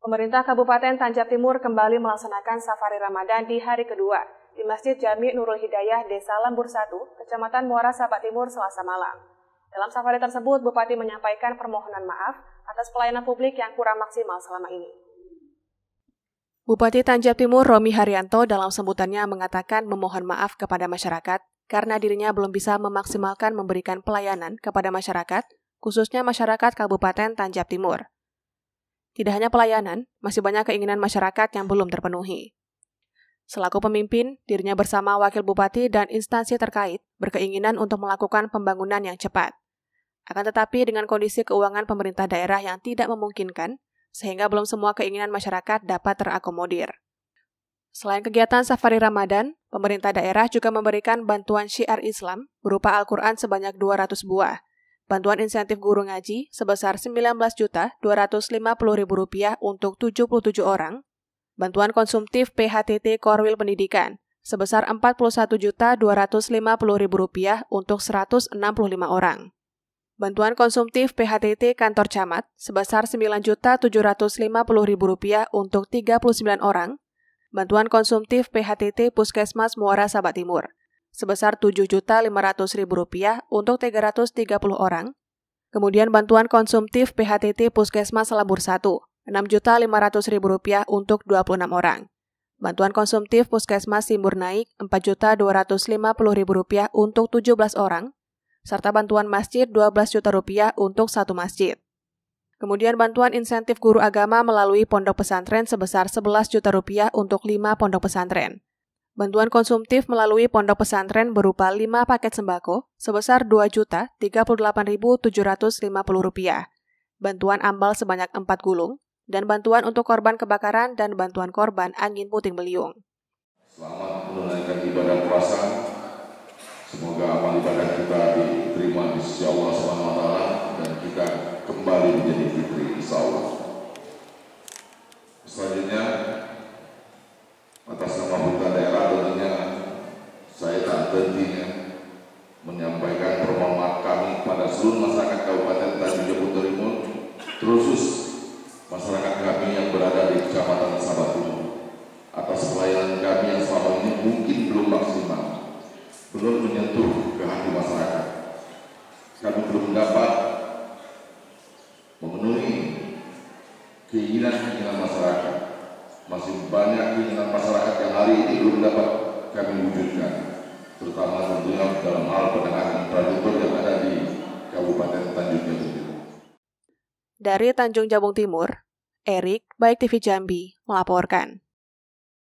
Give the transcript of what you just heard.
Pemerintah Kabupaten Tanjab Timur kembali melaksanakan safari Ramadan di hari kedua di Masjid Jami Nurul Hidayah Desa Lembur 1, Kecamatan Muara Sabak Timur Selasa malam. Dalam safari tersebut, Bupati menyampaikan permohonan maaf atas pelayanan publik yang kurang maksimal selama ini. Bupati Tanjab Timur Romi Haryanto dalam sambutannya mengatakan memohon maaf kepada masyarakat karena dirinya belum bisa memaksimalkan memberikan pelayanan kepada masyarakat, khususnya masyarakat Kabupaten Tanjab Timur. Tidak hanya pelayanan, masih banyak keinginan masyarakat yang belum terpenuhi. Selaku pemimpin, dirinya bersama wakil bupati dan instansi terkait berkeinginan untuk melakukan pembangunan yang cepat. Akan tetapi dengan kondisi keuangan pemerintah daerah yang tidak memungkinkan, sehingga belum semua keinginan masyarakat dapat terakomodir. Selain kegiatan safari Ramadan, pemerintah daerah juga memberikan bantuan syiar Islam berupa Al-Quran sebanyak 200 buah Bantuan insentif guru ngaji sebesar Rp19.250.000 untuk 77 orang. Bantuan konsumtif PHTT Korwil Pendidikan sebesar Rp41.250.000 untuk 165 orang. Bantuan konsumtif PHTT Kantor Camat sebesar Rp9.750.000 untuk 39 orang. Bantuan konsumtif PHTT Puskesmas Muara Sabat Timur sebesar Rp7.500.000 untuk 330 orang. Kemudian bantuan konsumtif PHTT Puskesmas Labur 1, Rp6.500.000 untuk 26 orang. Bantuan konsumtif Puskesmas Simbur Naik Rp4.250.000 untuk 17 orang, serta bantuan masjid rp juta rupiah untuk satu masjid. Kemudian bantuan insentif guru agama melalui pondok pesantren sebesar sebelas juta rupiah untuk 5 pondok pesantren. Bantuan konsumtif melalui pondok pesantren berupa 5 paket sembako sebesar Rp2.038.750, bantuan ambal sebanyak 4 gulung, dan bantuan untuk korban kebakaran dan bantuan korban angin puting beliung. Selamat menunaikan ibadah puasa. Semoga amal ibadah kita diterima di sisi Allah Subhanahu wa taala dan kita seluruh masyarakat Kabupaten Tanjung Jabung Terimun, terusus masyarakat kami yang berada di Kecamatan Sabatun atas pelayanan kami yang selama ini mungkin belum maksimal, belum menyentuh ke hati masyarakat. Kami belum dapat memenuhi keinginan-keinginan masyarakat. Masih banyak keinginan masyarakat yang hari ini belum dapat kami wujudkan, terutama tentunya dalam hal penanganan infrastruktur Kabupaten Tanjung Jabung Timur. Dari Tanjung Jabung Timur, Erik, Baik TV Jambi, melaporkan.